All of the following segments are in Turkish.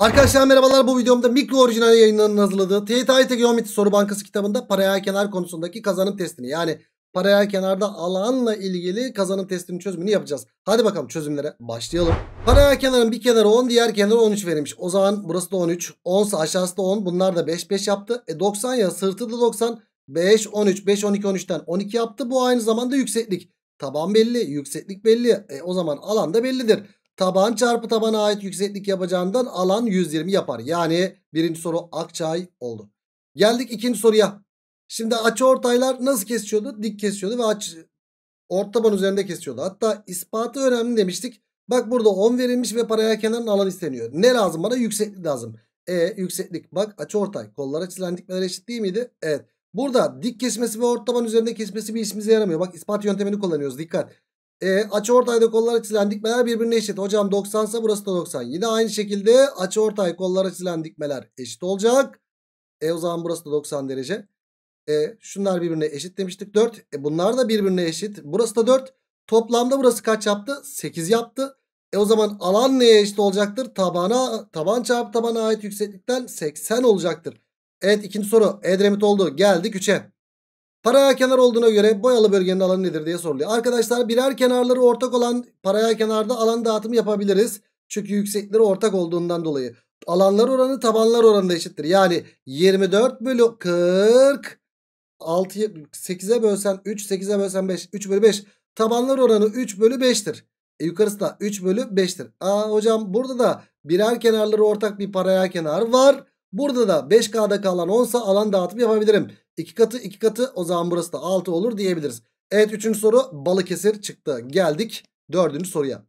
Arkadaşlar merhabalar bu videomda mikro orijinal yayınlarının hazırladığı TYT Geometri Soru Bankası kitabında paraya kenar konusundaki kazanım testini yani paraya kenarda alanla ilgili kazanım testinin çözümünü yapacağız. Hadi bakalım çözümlere başlayalım. Paraya kenarın bir kenarı 10 diğer kenarı 13 verilmiş. O zaman burası da 13 10 ise aşağısı da 10 bunlar da 5 5 yaptı. E 90 ya sırtı da 90 5 13 5 12 13'ten 12 yaptı bu aynı zamanda yükseklik. Taban belli yükseklik belli e o zaman alan da bellidir. Taban çarpı tabana ait yükseklik yapacağından alan 120 yapar. Yani birinci soru Akçay oldu. Geldik ikinci soruya. Şimdi açı ortaylar nasıl kesiyordu? Dik kesiyordu ve açı orta taban üzerinde kesiyordu. Hatta ispatı önemli demiştik. Bak burada 10 verilmiş ve paraya kenarın alanı isteniyor. Ne lazım bana? Yükseklik lazım. E yükseklik bak açı ortay. Kollara çizilen dikmeler eşit değil miydi? Evet. Burada dik kesmesi ve orta taban üzerinde kesmesi bir işimize yaramıyor. Bak ispat yöntemini kullanıyoruz. Dikkat. E, açı ortayda kolları çizilen dikmeler birbirine eşit. Hocam 90 ise burası da 90. Yine aynı şekilde açı ortay kolları çizilen dikmeler eşit olacak. E o zaman burası da 90 derece. E, şunlar birbirine eşit demiştik 4. E, bunlar da birbirine eşit. Burası da 4. Toplamda burası kaç yaptı? 8 yaptı. E o zaman alan neye eşit olacaktır? Tabana, taban çarpı tabana ait yükseklikten 80 olacaktır. Evet ikinci soru. edremit oldu. Geldik 3'e. Paraya kenar olduğuna göre boyalı bölgenin alanı nedir diye soruluyor. Arkadaşlar birer kenarları ortak olan paraya kenarda alan dağıtımı yapabiliriz. Çünkü yüksekleri ortak olduğundan dolayı. Alanlar oranı tabanlar oranı da eşittir. Yani 24 bölü 40 6 8'e bölsen 3 8'e bölsen 5 3 bölü 5 tabanlar oranı 3 bölü 5'tir. E yukarısı da 3 bölü 5'tir. Aa hocam burada da birer kenarları ortak bir paraya kenar var. Burada da 5K'da kalan 10 sa alan dağıtıp yapabilirim. 2 katı 2 katı o zaman burası da 6 olur diyebiliriz. Evet 3. soru Balıkesir çıktı. Geldik 4. soruya.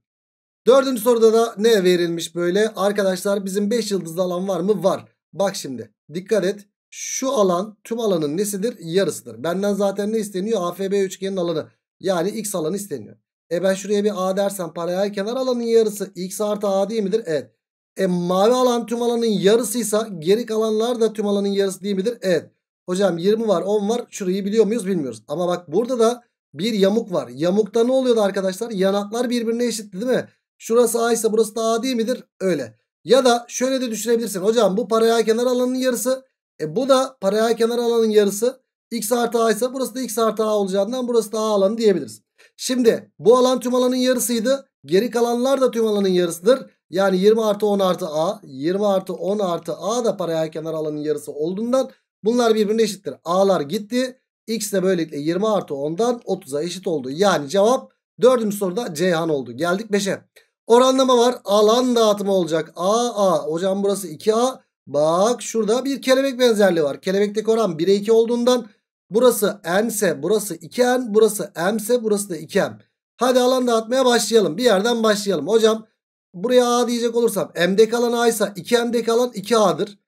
4. soruda da ne verilmiş böyle? Arkadaşlar bizim 5 yıldızlı alan var mı? Var. Bak şimdi dikkat et. Şu alan tüm alanın nesidir? Yarısıdır. Benden zaten ne isteniyor? AFB üçgenin alanı. Yani x alanı isteniyor. E ben şuraya bir A dersen paralel kenar alanın yarısı x artı A değil midir? Evet. E mavi alan tüm alanın yarısıysa geri kalanlar da tüm alanın yarısı değil midir? Evet. Hocam 20 var 10 var şurayı biliyor muyuz bilmiyoruz. Ama bak burada da bir yamuk var. Yamukta ne oluyordu arkadaşlar? Yanaklar birbirine eşitti değil mi? Şurası A ise burası da A değil midir? Öyle. Ya da şöyle de düşünebilirsin. Hocam bu paraya kenar alanın yarısı. E bu da paraya kenar alanın yarısı. X artı A ise burası da X artı A olacağından burası da A alanı diyebiliriz. Şimdi bu alan tüm alanın yarısıydı. Geri kalanlar da tüm alanın yarısıdır. Yani 20 artı 10 artı A. 20 artı 10 artı A da paraya kenar alanın yarısı olduğundan bunlar birbirine eşittir. A'lar gitti. X de böylelikle 20 artı 10'dan 30'a eşit oldu. Yani cevap dördüncü soruda Ceyhan oldu. Geldik 5'e. Oranlama var. Alan dağıtımı olacak. A A. Hocam burası 2A. Bak şurada bir kelebek benzerliği var. Kelebekteki oran 1'e 2 olduğundan burası N ise burası 2N. Burası M ise burası da 2M. Hadi alan dağıtmaya başlayalım. Bir yerden başlayalım. Hocam buraya A diyecek olursam M'deki alan A ise 2M'deki alan 2A'dır.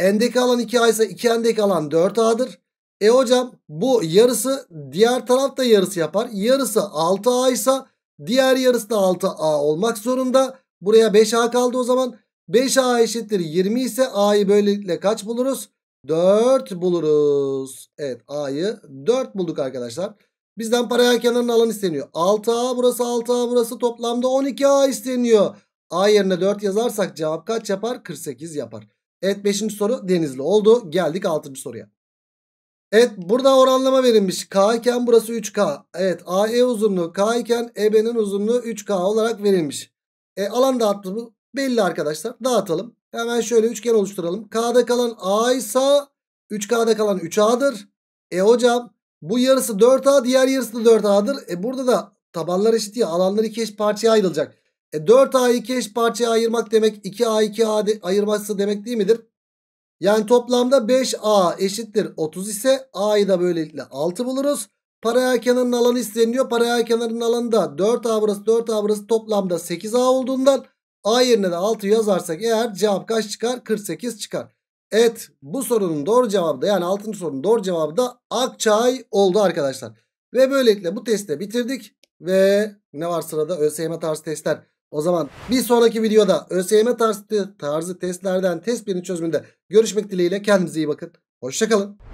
N'deki alan 2A ise 2N'deki alan 4A'dır. E hocam bu yarısı diğer tarafta yarısı yapar. Yarısı 6A ise diğer yarısı da 6A olmak zorunda. Buraya 5A kaldı o zaman. 5A eşittir 20 ise A'yı böylelikle kaç buluruz? 4 buluruz. Evet A'yı 4 bulduk arkadaşlar. Bizden paraya kenarın alanı isteniyor. 6A burası 6A burası toplamda 12A isteniyor. A yerine 4 yazarsak cevap kaç yapar? 48 yapar. Evet 5. soru denizli oldu. Geldik 6. soruya. Evet burada oranlama verilmiş. K iken burası 3K. Evet AE uzunluğu K iken EB'nin uzunluğu 3K olarak verilmiş. E, alan dağıtımı belli arkadaşlar. Dağıtalım. Hemen şöyle üçgen oluşturalım. K'da kalan A ise 3K'da kalan 3A'dır. E hocam bu yarısı 4A diğer yarısı da 4A'dır. E burada da tabanlar eşit ya alanlar iki eş parçaya ayrılacak. E 4A'yı iki eş parçaya ayırmak demek 2A 2A de, ayırması demek değil midir? Yani toplamda 5A eşittir 30 ise A'yı da böylelikle 6 buluruz. Paralel kenarın alanı isteniliyor. Paralel kenarın alanı da 4A burası 4A burası toplamda 8A olduğundan A yerine de 6 yazarsak eğer cevap kaç çıkar? 48 çıkar. Evet bu sorunun doğru cevabı da yani 6. sorunun doğru cevabı da Akçay oldu arkadaşlar. Ve böylelikle bu testi bitirdik. Ve ne var sırada ÖSYM tarzı testler. O zaman bir sonraki videoda ÖSYM tarzı, tarzı testlerden test birini çözümünde görüşmek dileğiyle kendinize iyi bakın. Hoşçakalın.